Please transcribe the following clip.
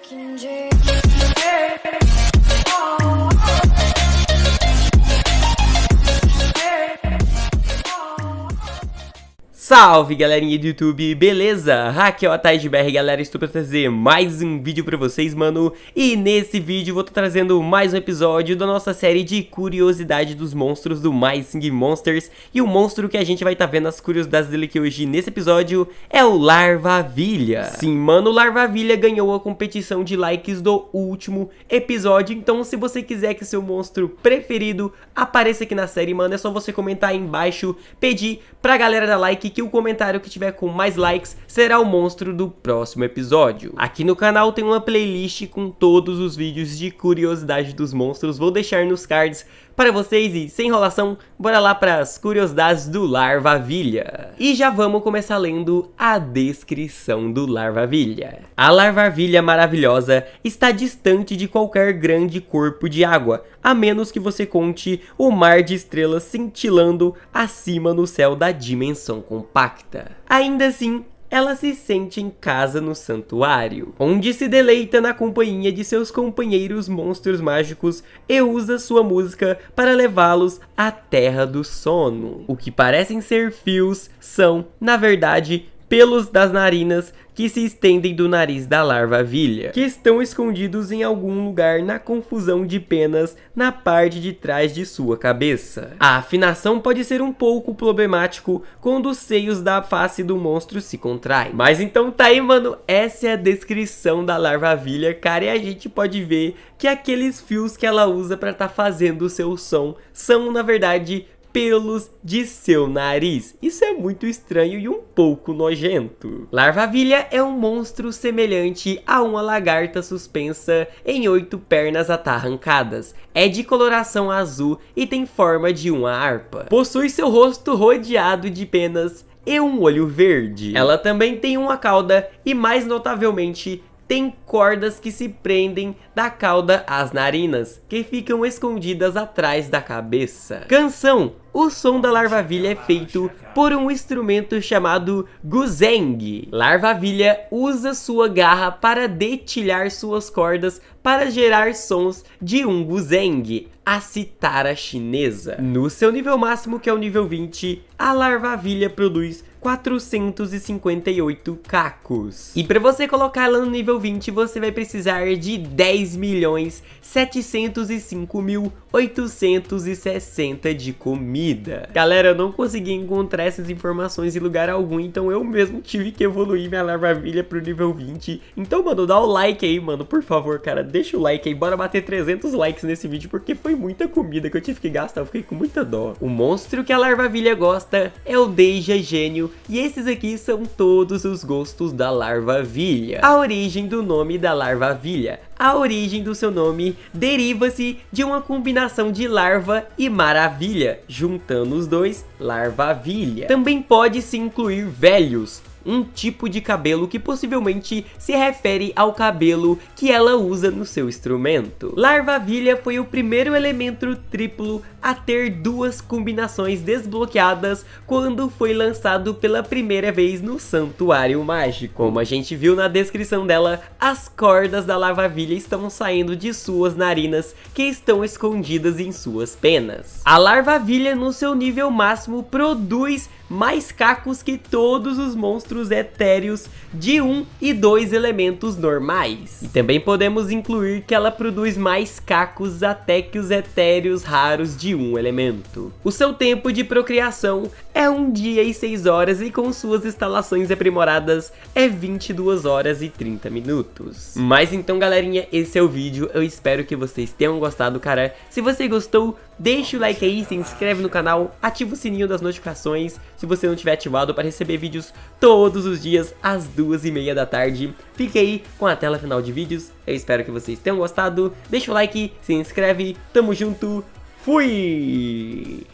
I can dream. Salve galerinha do YouTube, beleza? Aqui é o Ataidberg, galera, estou para trazer mais um vídeo para vocês, mano E nesse vídeo vou estar trazendo mais um episódio da nossa série de curiosidade dos monstros do My Sing Monsters E o monstro que a gente vai estar tá vendo as curiosidades dele aqui hoje nesse episódio é o Larvavilha Sim, mano, o Larvavilha ganhou a competição de likes do último episódio Então se você quiser que seu monstro preferido apareça aqui na série, mano É só você comentar aí embaixo, pedir pra galera dar like que que o comentário que tiver com mais likes será o monstro do próximo episódio. Aqui no canal tem uma playlist com todos os vídeos de curiosidade dos monstros, vou deixar nos cards para vocês e, sem enrolação, bora lá para as curiosidades do Larvavilha. E já vamos começar lendo a descrição do Larvavilha. A Larvavilha maravilhosa está distante de qualquer grande corpo de água, a menos que você conte o mar de estrelas cintilando acima no céu da dimensão compacta. Ainda assim, ela se sente em casa no santuário, onde se deleita na companhia de seus companheiros monstros mágicos e usa sua música para levá-los à Terra do Sono. O que parecem ser fios são, na verdade, pelos das narinas que se estendem do nariz da larva vilha que estão escondidos em algum lugar na confusão de penas na parte de trás de sua cabeça. A afinação pode ser um pouco problemático quando os seios da face do monstro se contraem. Mas então tá aí, mano, essa é a descrição da larva vilha cara, e a gente pode ver que aqueles fios que ela usa para estar tá fazendo o seu som são, na verdade, pelos de seu nariz. Isso é muito estranho e um pouco nojento. Larvavilha é um monstro semelhante a uma lagarta suspensa em oito pernas atarrancadas. É de coloração azul e tem forma de uma harpa. Possui seu rosto rodeado de penas e um olho verde. Ela também tem uma cauda e mais notavelmente tem cordas que se prendem da cauda às narinas, que ficam escondidas atrás da cabeça. Canção o som da larvavilha é feito por um instrumento chamado guzeng. Larvavilha usa sua garra para detilhar suas cordas para gerar sons de um buzeng, a citara chinesa. No seu nível máximo, que é o nível 20, a larvavilha produz 458 cacos. E para você colocar ela no nível 20, você vai precisar de 10 milhões 705 mil 860 de comida. Galera, eu não consegui encontrar essas informações em lugar algum, então eu mesmo tive que evoluir minha larvavilha pro nível 20. Então, mano, dá o like aí, mano, por favor, cara, deixa o like aí, bora bater 300 likes nesse vídeo, porque foi muita comida que eu tive que gastar, eu fiquei com muita dó. O monstro que a Larvavilha gosta é o Deja Gênio, e esses aqui são todos os gostos da Larvavilha. A origem do nome da Larvavilha. A origem do seu nome deriva-se de uma combinação de larva e maravilha, juntando os dois, Larvavilha. Também pode se incluir velhos, um tipo de cabelo que possivelmente se refere ao cabelo que ela usa no seu instrumento. Larvavilha foi o primeiro elemento triplo a ter duas combinações desbloqueadas quando foi lançado pela primeira vez no Santuário Mágico. Como a gente viu na descrição dela, as cordas da Larvavilha estão saindo de suas narinas que estão escondidas em suas penas. A Larvavilha no seu nível máximo produz mais cacos que todos os monstros etéreos de um e dois elementos normais. E também podemos incluir que ela produz mais cacos até que os etéreos raros de um elemento. O seu tempo de procriação é um dia e 6 horas e com suas instalações aprimoradas é 22 horas e 30 minutos. Mas então galerinha, esse é o vídeo, eu espero que vocês tenham gostado, cara. Se você gostou, deixa o like aí, se inscreve no canal, ativa o sininho das notificações, se você não tiver ativado para receber vídeos todos os dias às duas e meia da tarde. Fique aí com a tela final de vídeos, eu espero que vocês tenham gostado, deixa o like, se inscreve, tamo junto, fui!